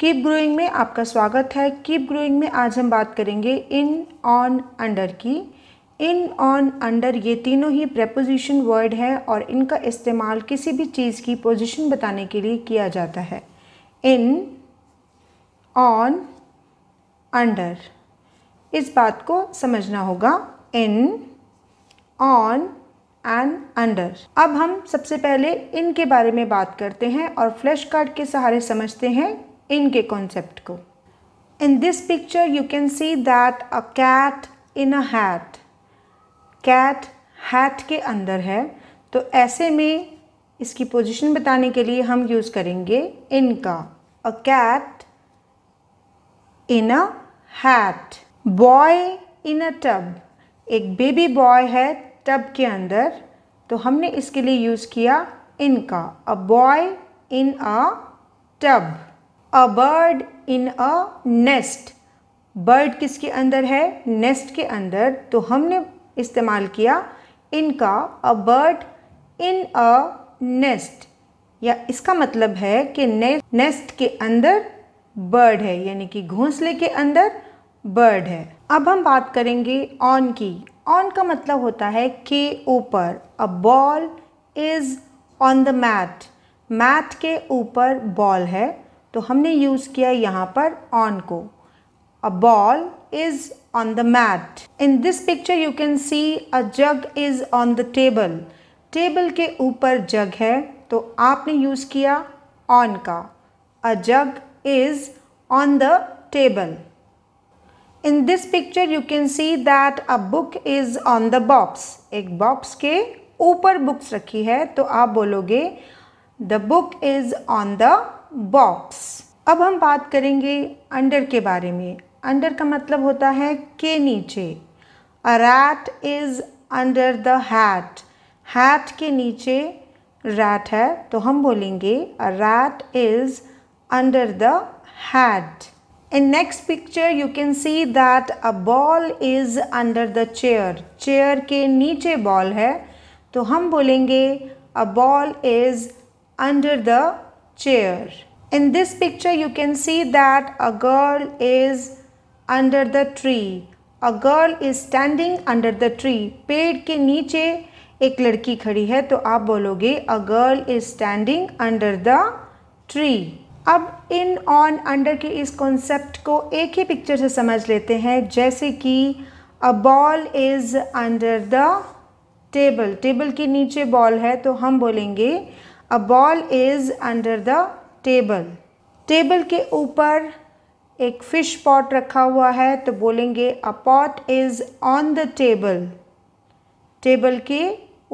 Keep growing में आपका स्वागत है कीप ग्रोइंग में आज हम बात करेंगे इन ऑन अंडर की इन ऑन अंडर ये तीनों ही प्रेपोजिशन वर्ड है और इनका इस्तेमाल किसी भी चीज़ की पोजिशन बताने के लिए किया जाता है इन ऑन अंडर इस बात को समझना होगा इन ऑन एंड अंडर अब हम सबसे पहले इन के बारे में बात करते हैं और फ्लैश कार्ड के सहारे समझते हैं इनके कॉन्सेप्ट को in this picture you can see that a cat in a hat cat hat के अंदर है तो ऐसे में इसकी पोजीशन बताने के लिए हम यूज़ करेंगे इनका a cat in a hat boy in a tub एक बेबी बॉय है टब के अंदर तो हमने इसके लिए यूज़ किया इनका a boy in a tub a bird in a nest bird किसके अंदर है नेस्ट के अंदर तो हमने इस्तेमाल किया इनका अ बर्ड इन अ नेस्ट या इसका मतलब है कि नेस्ट के अंदर बर्ड है यानी कि घोंसले के अंदर बर्ड है अब हम बात करेंगे ऑन की ऑन का मतलब होता है के ऊपर a ball is on the mat mat के ऊपर बॉल है तो हमने यूज़ किया यहाँ पर ऑन को a ball is on the mat in this picture you can see a jug is on the table table के ऊपर जग है तो आपने यूज़ किया ऑन का a jug is on the table in this picture you can see that a book is on the box एक box के ऊपर बुक्स रखी है तो आप बोलोगे the book is on the box अब हम बात करेंगे अंडर के बारे में अंडर का मतलब होता है के नीचे a rat is under the hat hat के नीचे रैट है तो हम बोलेंगे a rat is under the hat in next picture you can see that a ball is under the chair chair के नीचे बॉल है तो हम बोलेंगे a ball is under the chair In this picture you can see that a girl is under the tree. A girl is standing under the tree. पेड़ के नीचे एक लड़की खड़ी है तो आप बोलोगे a girl is standing under the tree अब इन ऑन अंडर के इस कॉन्सेप्ट को एक ही पिक्चर से समझ लेते हैं जैसे कि a ball is under the table table के नीचे बॉल है तो हम बोलेंगे a ball is under the table table के ऊपर एक फिश पॉट रखा हुआ है तो बोलेंगे a pot is on the table table के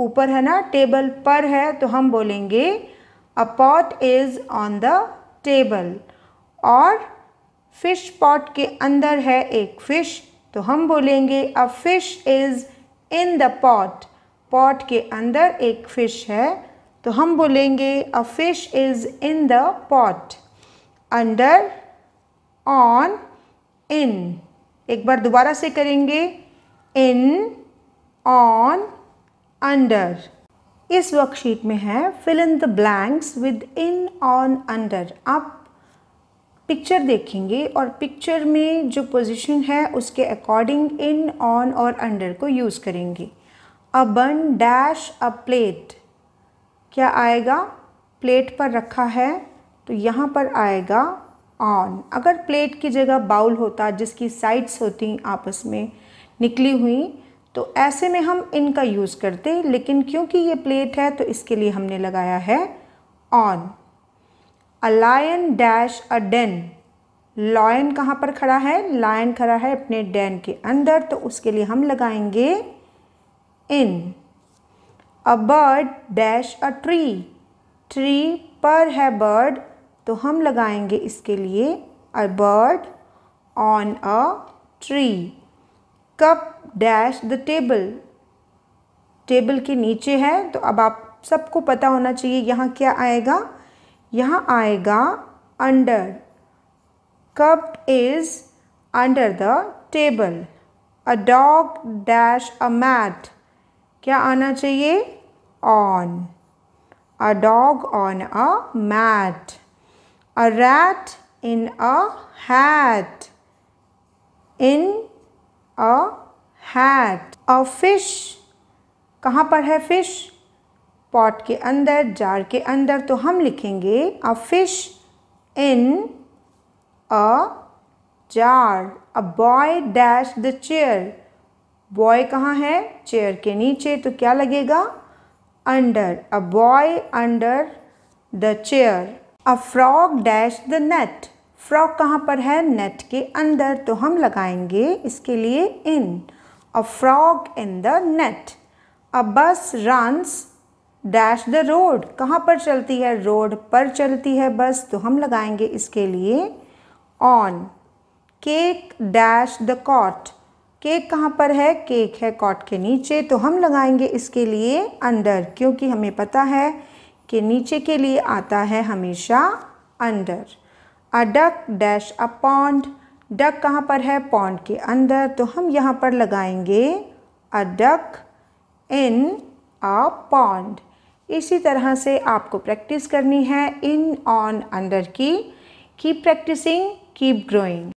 ऊपर है ना टेबल पर है तो हम बोलेंगे a pot is on the table और फिश पॉट के अंदर है एक फ़िश तो हम बोलेंगे a fish is in the pot pot के अंदर एक फ़िश है तो हम बोलेंगे a fish is in the pot under on in एक बार दोबारा से करेंगे इन ऑन अंडर इस वर्कशीट में है fill in the blanks with in on under आप पिक्चर देखेंगे और पिक्चर में जो पोजीशन है उसके अकॉर्डिंग इन ऑन और अंडर को यूज़ करेंगे अ बन डैश अ प्लेट क्या आएगा प्लेट पर रखा है तो यहाँ पर आएगा ऑन अगर प्लेट की जगह बाउल होता जिसकी साइड्स होती आपस में निकली हुई तो ऐसे में हम इनका यूज़ करते लेकिन क्योंकि ये प्लेट है तो इसके लिए हमने लगाया है on a lion dash a den lion कहाँ पर खड़ा है लायन खड़ा है अपने डैन के अंदर तो उसके लिए हम लगाएंगे in a bird dash a tree tree पर है बर्ड तो हम लगाएंगे इसके लिए a bird on a tree cup dash the table table के नीचे है तो अब आप सबको पता होना चाहिए यहाँ क्या आएगा यहाँ आएगा under cup is under the table a dog dash a mat क्या आना चाहिए on a dog on a mat a rat in a hat in a hat a fish कहाँ पर है फिश पॉट के अंदर जार के अंदर तो हम लिखेंगे a fish in a jar a boy dash the chair boy कहाँ है चेयर के नीचे तो क्या लगेगा under a boy under the chair a frock dash the net frock कहाँ पर है नेट के अंदर तो हम लगाएंगे इसके लिए in a frock in the net a bus runs dash the road कहाँ पर चलती है रोड पर चलती है बस तो हम लगाएंगे इसके लिए on cake dash the cot cake कहाँ पर है केक है कॉट के नीचे तो हम लगाएंगे इसके लिए अंडर क्योंकि हमें पता है कि नीचे के लिए आता है हमेशा under a duck dash a pond duck कहाँ पर है पॉन्ड के अंदर तो हम यहाँ पर लगाएंगे a duck in a pond इसी तरह से आपको प्रैक्टिस करनी है इन ऑन अंडर की कीप प्रैक्टिसिंग कीप ग्रोइंग